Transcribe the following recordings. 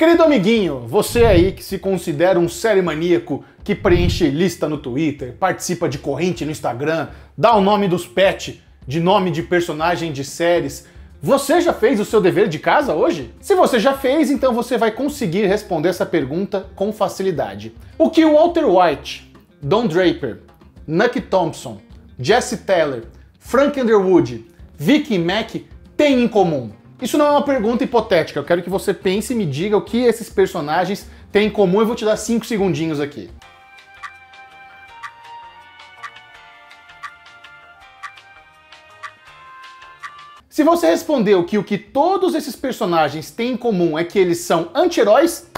Querido amiguinho, você aí que se considera um série maníaco, que preenche lista no Twitter, participa de corrente no Instagram, dá o nome dos pets, de nome de personagem de séries, você já fez o seu dever de casa hoje? Se você já fez, então você vai conseguir responder essa pergunta com facilidade. O que Walter White, Don Draper, Nucky Thompson, Jesse Teller, Frank Underwood, Vicky Mack têm em comum? Isso não é uma pergunta hipotética, eu quero que você pense e me diga o que esses personagens têm em comum. Eu vou te dar 5 segundinhos aqui. Se você respondeu que o que todos esses personagens têm em comum é que eles são anti-heróis,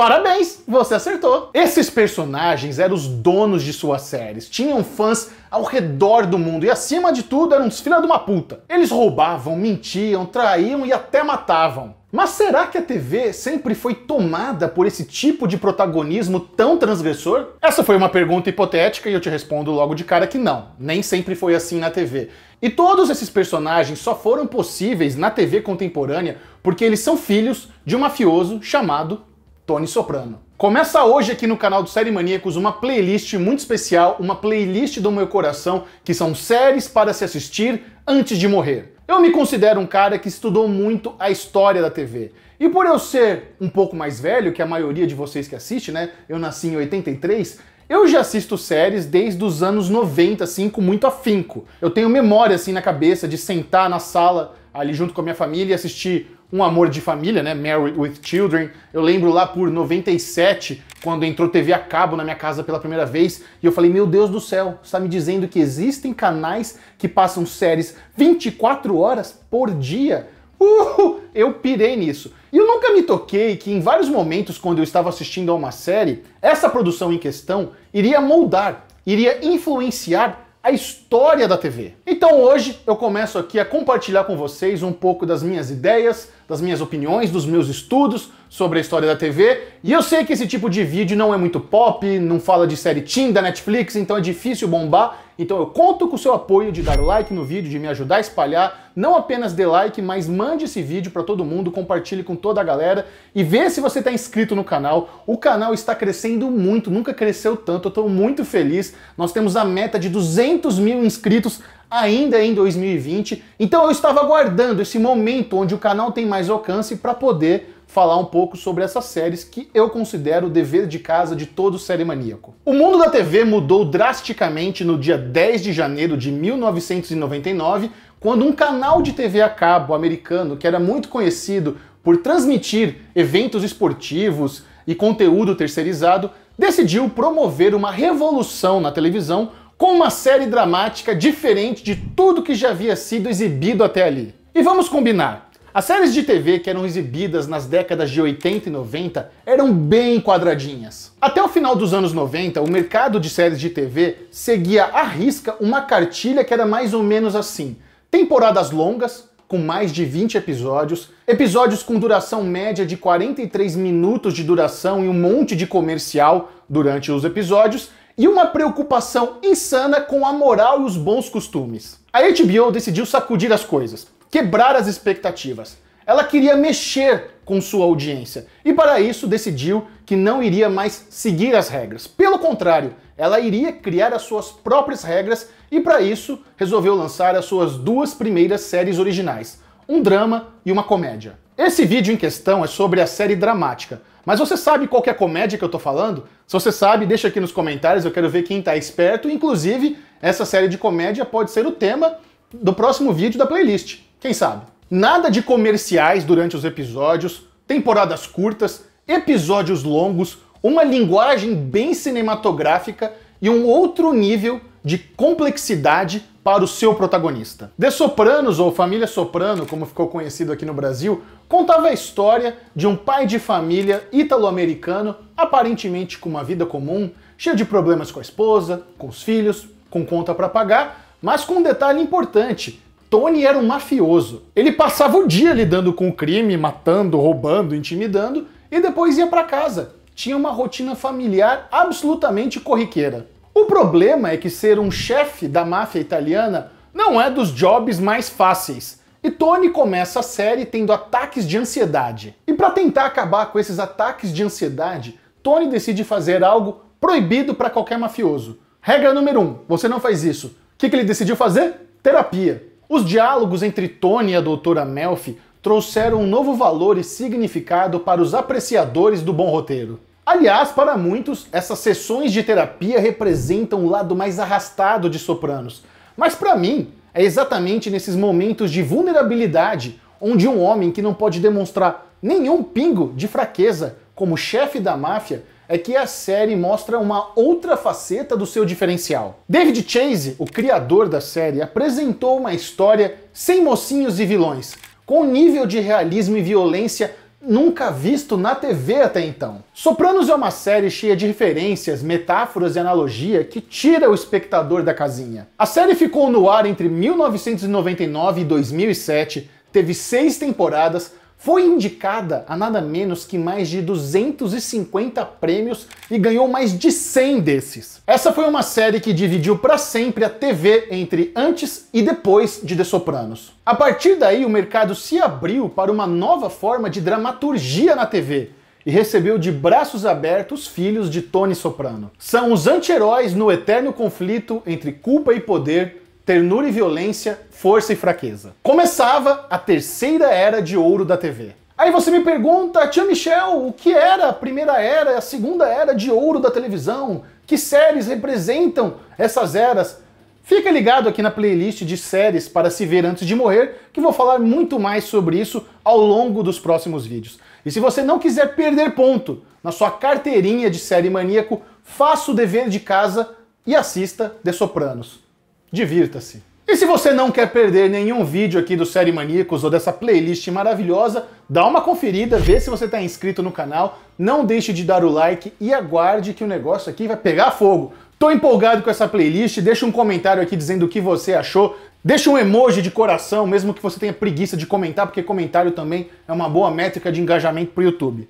Parabéns, você acertou. Esses personagens eram os donos de suas séries, tinham fãs ao redor do mundo e acima de tudo eram os filha de uma puta. Eles roubavam, mentiam, traíam e até matavam. Mas será que a TV sempre foi tomada por esse tipo de protagonismo tão transgressor? Essa foi uma pergunta hipotética e eu te respondo logo de cara que não. Nem sempre foi assim na TV. E todos esses personagens só foram possíveis na TV contemporânea porque eles são filhos de um mafioso chamado Tony Soprano. Começa hoje aqui no canal do Série Maníacos uma playlist muito especial, uma playlist do meu coração, que são séries para se assistir antes de morrer. Eu me considero um cara que estudou muito a história da TV. E por eu ser um pouco mais velho que a maioria de vocês que assiste, né? Eu nasci em 83, eu já assisto séries desde os anos 90, assim, com muito afinco. Eu tenho memória, assim, na cabeça de sentar na sala ali junto com a minha família e assistir um amor de família, né? Married with Children. Eu lembro lá por 97, quando entrou TV a cabo na minha casa pela primeira vez, e eu falei: Meu Deus do céu, está me dizendo que existem canais que passam séries 24 horas por dia? Uh, eu pirei nisso. E eu nunca me toquei que em vários momentos, quando eu estava assistindo a uma série, essa produção em questão iria moldar, iria influenciar a história da TV. Então hoje eu começo aqui a compartilhar com vocês um pouco das minhas ideias, das minhas opiniões, dos meus estudos sobre a história da TV. E eu sei que esse tipo de vídeo não é muito pop, não fala de série Tim da Netflix, então é difícil bombar. Então eu conto com o seu apoio de dar like no vídeo, de me ajudar a espalhar. Não apenas dê like, mas mande esse vídeo para todo mundo, compartilhe com toda a galera e vê se você está inscrito no canal. O canal está crescendo muito, nunca cresceu tanto, eu estou muito feliz. Nós temos a meta de 200 mil inscritos ainda em 2020. Então eu estava aguardando esse momento onde o canal tem mais alcance para poder falar um pouco sobre essas séries que eu considero o dever de casa de todo série maníaco. O mundo da TV mudou drasticamente no dia 10 de janeiro de 1999, quando um canal de TV a cabo americano que era muito conhecido por transmitir eventos esportivos e conteúdo terceirizado decidiu promover uma revolução na televisão com uma série dramática diferente de tudo que já havia sido exibido até ali. E vamos combinar, as séries de TV que eram exibidas nas décadas de 80 e 90 eram bem quadradinhas. Até o final dos anos 90, o mercado de séries de TV seguia à risca uma cartilha que era mais ou menos assim: temporadas longas, com mais de 20 episódios, episódios com duração média de 43 minutos de duração e um monte de comercial durante os episódios, e uma preocupação insana com a moral e os bons costumes. A HBO decidiu sacudir as coisas, quebrar as expectativas. Ela queria mexer com sua audiência e, para isso, decidiu que não iria mais seguir as regras. Pelo contrário, ela iria criar as suas próprias regras e, para isso, resolveu lançar as suas duas primeiras séries originais: um drama e uma comédia. Esse vídeo em questão é sobre a série dramática. Mas você sabe qual é a comédia que eu tô falando? Se você sabe, deixa aqui nos comentários, eu quero ver quem tá esperto. Inclusive, essa série de comédia pode ser o tema do próximo vídeo da playlist. Quem sabe? Nada de comerciais durante os episódios, temporadas curtas, episódios longos, uma linguagem bem cinematográfica e um outro nível de complexidade para o seu protagonista. The Sopranos, ou Família Soprano, como ficou conhecido aqui no Brasil, contava a história de um pai de família italo-americano, aparentemente com uma vida comum, cheio de problemas com a esposa, com os filhos, com conta para pagar, mas com um detalhe importante. Tony era um mafioso. Ele passava o dia lidando com o crime, matando, roubando, intimidando, e depois ia para casa. Tinha uma rotina familiar absolutamente corriqueira. O problema é que ser um chefe da máfia italiana não é dos jobs mais fáceis. E Tony começa a série tendo ataques de ansiedade. E para tentar acabar com esses ataques de ansiedade, Tony decide fazer algo proibido para qualquer mafioso. Regra número 1: um, você não faz isso. O que, que ele decidiu fazer? Terapia. Os diálogos entre Tony e a doutora Melfi trouxeram um novo valor e significado para os apreciadores do bom roteiro. Aliás, para muitos, essas sessões de terapia representam o lado mais arrastado de Sopranos. Mas para mim, é exatamente nesses momentos de vulnerabilidade onde um homem que não pode demonstrar nenhum pingo de fraqueza como chefe da máfia é que a série mostra uma outra faceta do seu diferencial. David Chase, o criador da série, apresentou uma história sem mocinhos e vilões, com um nível de realismo e violência nunca visto na TV até então. Sopranos é uma série cheia de referências, metáforas e analogia que tira o espectador da casinha. A série ficou no ar entre 1999 e 2007, teve seis temporadas, foi indicada a nada menos que mais de 250 prêmios e ganhou mais de 100 desses. Essa foi uma série que dividiu para sempre a TV entre antes e depois de The Sopranos. A partir daí, o mercado se abriu para uma nova forma de dramaturgia na TV e recebeu de braços abertos filhos de Tony Soprano. São os anti-heróis no eterno conflito entre culpa e poder ternura e violência, força e fraqueza. Começava a terceira era de ouro da TV. Aí você me pergunta, tia Michel, o que era a primeira era, a segunda era de ouro da televisão? Que séries representam essas eras? Fica ligado aqui na playlist de séries para se ver antes de morrer, que vou falar muito mais sobre isso ao longo dos próximos vídeos. E se você não quiser perder ponto na sua carteirinha de série maníaco, faça o dever de casa e assista The Sopranos divirta-se. E se você não quer perder nenhum vídeo aqui do Série Maníacos ou dessa playlist maravilhosa, dá uma conferida, vê se você está inscrito no canal, não deixe de dar o like e aguarde que o negócio aqui vai pegar fogo. Tô empolgado com essa playlist, deixa um comentário aqui dizendo o que você achou, deixa um emoji de coração, mesmo que você tenha preguiça de comentar, porque comentário também é uma boa métrica de engajamento pro YouTube.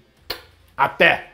Até!